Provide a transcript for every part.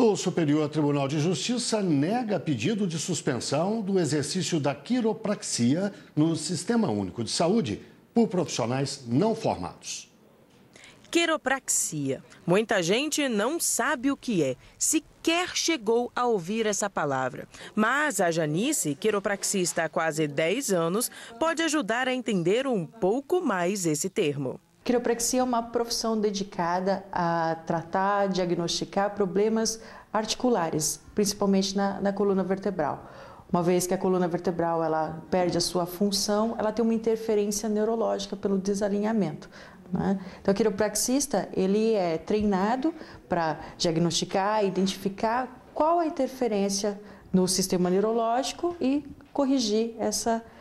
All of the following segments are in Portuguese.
O Superior Tribunal de Justiça nega pedido de suspensão do exercício da quiropraxia no Sistema Único de Saúde por profissionais não formados. Quiropraxia. Muita gente não sabe o que é, sequer chegou a ouvir essa palavra. Mas a Janice, quiropraxista há quase 10 anos, pode ajudar a entender um pouco mais esse termo. Quiropraxia é uma profissão dedicada a tratar, diagnosticar problemas articulares, principalmente na, na coluna vertebral. Uma vez que a coluna vertebral ela perde a sua função, ela tem uma interferência neurológica pelo desalinhamento. Né? Então, o quiropraxista ele é treinado para diagnosticar, identificar qual a interferência no sistema neurológico e corrigir essa interferência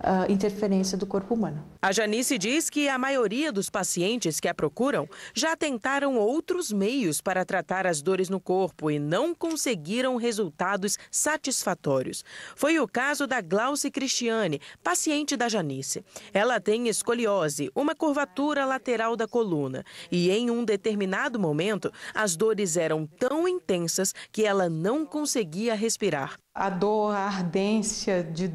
uh, interferência do corpo humano. A Janice diz que a maioria dos pacientes que a procuram já tentaram outros meios para tratar as dores no corpo e não conseguiram resultados satisfatórios. Foi o caso da Glauce Cristiane, paciente da Janice. Ela tem escoliose, uma curvatura lateral da coluna, e em um determinado momento as dores eram tão intensas que ela não conseguia respirar. A dor, a ardência de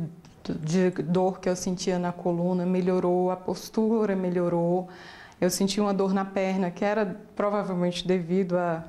de dor que eu sentia na coluna melhorou, a postura melhorou. Eu senti uma dor na perna que era provavelmente devido a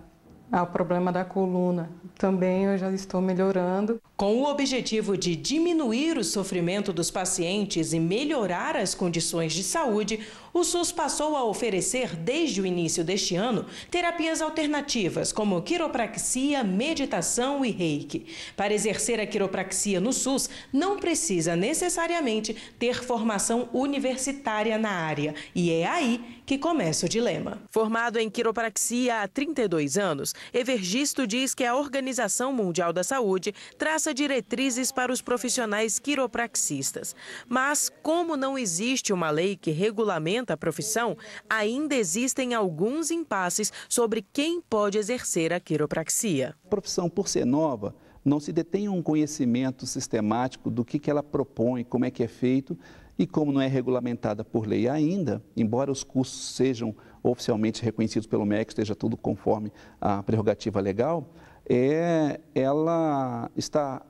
ao ah, problema da coluna. Também eu já estou melhorando. Com o objetivo de diminuir o sofrimento dos pacientes e melhorar as condições de saúde, o SUS passou a oferecer, desde o início deste ano, terapias alternativas como quiropraxia, meditação e reiki. Para exercer a quiropraxia no SUS, não precisa necessariamente ter formação universitária na área. E é aí que começa o dilema. Formado em quiropraxia há 32 anos, Evergisto diz que a Organização Mundial da Saúde traça diretrizes para os profissionais quiropraxistas. Mas, como não existe uma lei que regulamenta a profissão, ainda existem alguns impasses sobre quem pode exercer a quiropraxia. A profissão, por ser nova, não se detém um conhecimento sistemático do que, que ela propõe, como é que é feito, e como não é regulamentada por lei ainda, embora os cursos sejam oficialmente reconhecidos pelo MEC, esteja tudo conforme a prerrogativa legal, é, ela está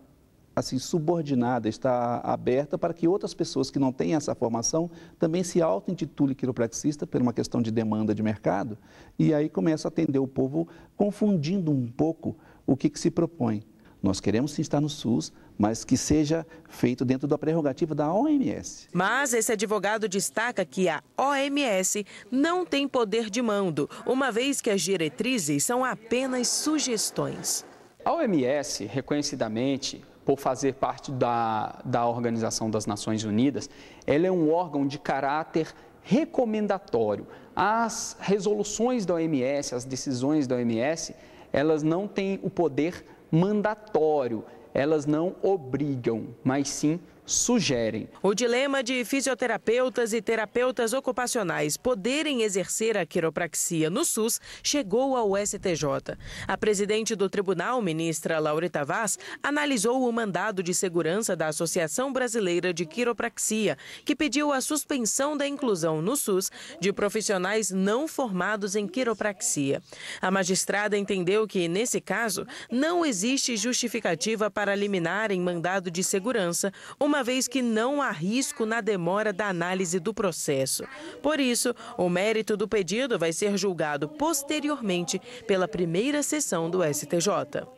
assim subordinada, está aberta para que outras pessoas que não têm essa formação também se auto-intitule quiropraxista por uma questão de demanda de mercado, e aí começa a atender o povo confundindo um pouco o que, que se propõe. Nós queremos sim estar no SUS, mas que seja feito dentro da prerrogativa da OMS. Mas esse advogado destaca que a OMS não tem poder de mando, uma vez que as diretrizes são apenas sugestões. A OMS, reconhecidamente, por fazer parte da, da Organização das Nações Unidas, ela é um órgão de caráter recomendatório. As resoluções da OMS, as decisões da OMS, elas não têm o poder mandatório, elas não obrigam, mas sim sugerem. O dilema de fisioterapeutas e terapeutas ocupacionais poderem exercer a quiropraxia no SUS chegou ao STJ. A presidente do tribunal, ministra Laurita Vaz, analisou o mandado de segurança da Associação Brasileira de Quiropraxia, que pediu a suspensão da inclusão no SUS de profissionais não formados em quiropraxia. A magistrada entendeu que, nesse caso, não existe justificativa para liminar em mandado de segurança uma uma vez que não há risco na demora da análise do processo. Por isso, o mérito do pedido vai ser julgado posteriormente pela primeira sessão do STJ.